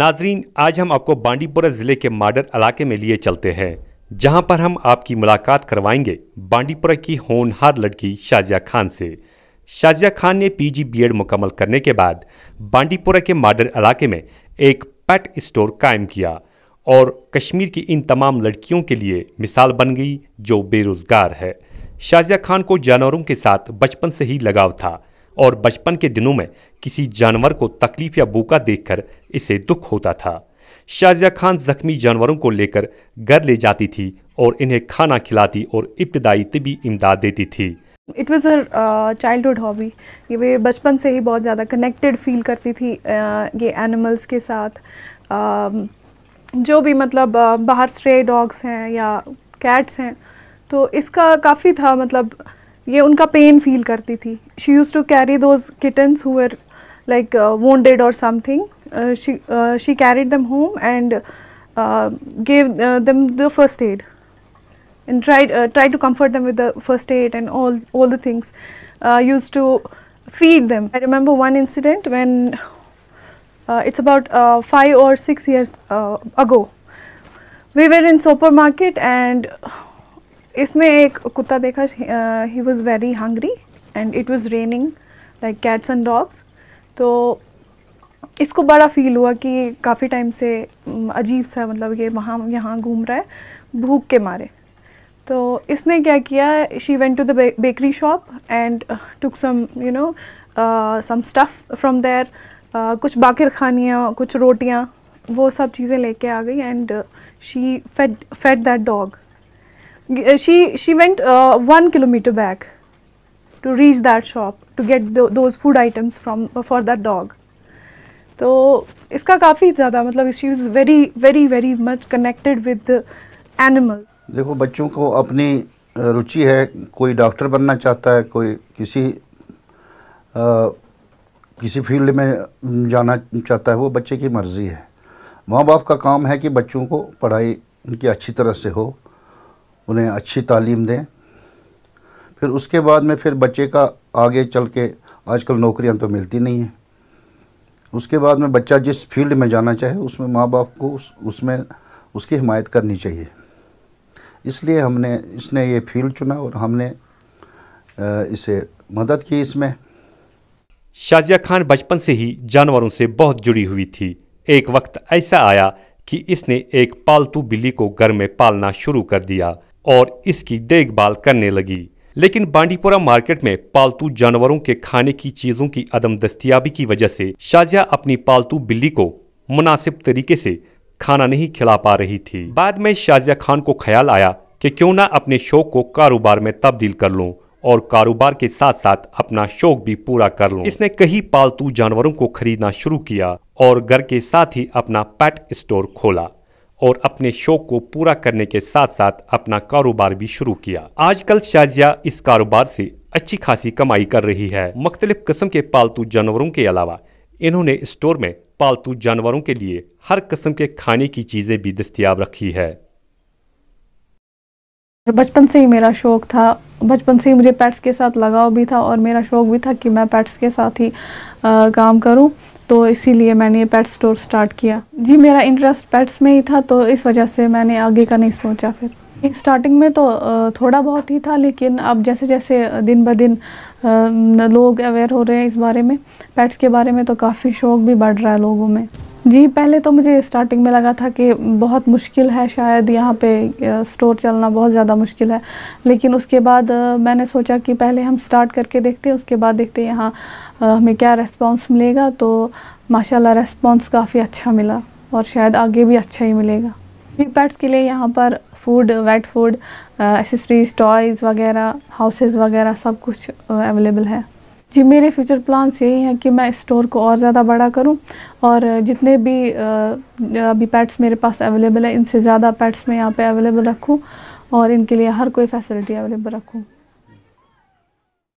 नाजरीन आज हम आपको बांडीपोरा ज़िले के माडर इलाके में लिए चलते हैं जहां पर हम आपकी मुलाकात करवाएंगे बांडीपुरा की होनहार लड़की शाजिया खान से शाजिया खान ने पीजी बीएड मुकम्मल करने के बाद बांडीपुरा के माडर इलाके में एक पेट स्टोर कायम किया और कश्मीर की इन तमाम लड़कियों के लिए मिसाल बन गई जो बेरोज़गार है शाजिया खान को जानवरों के साथ बचपन से ही लगाव था और बचपन के दिनों में किसी जानवर को तकलीफ या भूखा देखकर इसे दुख होता था शाजिया खान जख्मी जानवरों को लेकर घर ले जाती थी और इन्हें खाना खिलाती और इब्तदाई तबी इमदाद देती थी it was a childhood hobby ये वे बचपन से ही बहुत ज़्यादा कनेक्टेड फील करती थी uh, ये एनिमल्स के साथ uh, जो भी मतलब uh, बाहर स्ट्रे डॉग्स हैं या कैट्स हैं तो इसका काफ़ी था मतलब She used to carry those kittens who were like uh, wounded or something. Uh, she uh, she carried them home and gave them the first aid and tried tried to comfort them with the first aid and all all the things. used to feed them. I remember one incident when it's about five or six years ago. We were in supermarket and इसने एक कुत्ता देखा he was very hungry and it was raining like cats and dogs तो इसको बड़ा feel हुआ कि काफ़ी टाइम से अजीब सा मतलब ये वहाँ यहाँ घूम रहा है भूख के मारे तो इसने क्या किया she went to the bakery shop and took some you know some stuff from there कुछ बाकर खानियाँ कुछ रोटियाँ वो सब चीज़ें लेके आ गई and she fed fed that dog Uh, she she went uh, one kilometer back to reach that shop to get th those food items from uh, for that dog. तो इसका काफ़ी ज़्यादा मतलब she is very very very much connected with animal देखो बच्चों को अपनी uh, रुचि है कोई डॉक्टर बनना चाहता है कोई किसी आ, uh, किसी फील्ड में mm, जाना चाहता है वो बच्चे की मर्ज़ी है माँ बाप का काम है कि बच्चों को पढ़ाई उनकी अच्छी तरह से हो उन्हें अच्छी तालीम दें फिर उसके बाद में फिर बच्चे का आगे चल के आजकल नौकरियां तो मिलती नहीं हैं उसके बाद में बच्चा जिस फील्ड में जाना चाहे उसमें माँ बाप को उस उसमें उसकी हिमायत करनी चाहिए इसलिए हमने इसने ये फील्ड चुना और हमने इसे मदद की इसमें शाजिया खान बचपन से ही जानवरों से बहुत जुड़ी हुई थी एक वक्त ऐसा आया कि इसने एक पालतू बिल्ली को घर में पालना शुरू कर दिया और इसकी देखभाल करने लगी लेकिन बांडीपुरा मार्केट में पालतू जानवरों के खाने की चीजों की अदम दस्तियाबी की वजह से शाजिया अपनी पालतू बिल्ली को मुनासिब तरीके से खाना नहीं खिला पा रही थी बाद में शाजिया खान को ख्याल आया कि क्यों ना अपने शौक को कारोबार में तब्दील कर लूं और कारोबार के साथ साथ अपना शौक भी पूरा कर लूं। इसने कई पालतू जानवरों को खरीदना शुरू किया और घर के साथ ही अपना पेट स्टोर खोला और अपने शौक को पूरा करने के साथ साथ अपना कारोबार भी शुरू किया आजकल शाजिया इस कारोबार से अच्छी खासी कमाई कर रही है मुख्तलिफ किस्म के पालतू जानवरों के अलावा इन्होंने स्टोर में पालतू जानवरों के लिए हर किस्म के खाने की चीज़ें भी दस्तियाब रखी है बचपन से ही मेरा शौक़ था बचपन से ही मुझे पेट्स के साथ लगाव भी था और मेरा शौक़ भी था कि मैं पेट्स के साथ ही आ, काम करूं तो इसीलिए मैंने ये पेट स्टोर स्टार्ट किया जी मेरा इंटरेस्ट पेट्स में ही था तो इस वजह से मैंने आगे का नहीं सोचा फिर स्टार्टिंग में तो थोड़ा बहुत ही था लेकिन अब जैसे जैसे दिन ब दिन लोग अवेयर हो रहे हैं इस बारे में पेट्स के बारे में तो काफ़ी शौक भी बढ़ रहा है लोगों में जी पहले तो मुझे स्टार्टिंग में लगा था कि बहुत मुश्किल है शायद यहाँ पे स्टोर चलना बहुत ज़्यादा मुश्किल है लेकिन उसके बाद मैंने सोचा कि पहले हम स्टार्ट करके देखते हैं उसके बाद देखते हैं यहाँ हमें क्या रेस्पॉन्स मिलेगा तो माशाल्लाह रेस्पॉन्स काफ़ी अच्छा मिला और शायद आगे भी अच्छा ही मिलेगा जी पैट्स के लिए यहाँ पर food wet food accessories toys वगैरह हाउसेज़ वगैरह सब कुछ अवेलेबल है जी मेरे फ्यूचर प्लान्स यही हैं कि मैं स्टोर को और ज़्यादा बड़ा करूं और जितने भी अभी पैट्स मेरे पास अवेलेबल है इनसे ज़्यादा पैट्स मैं यहाँ पे अवेलेबल रखूं और इनके लिए हर कोई फैसिलिटी अवेलेबल रखूं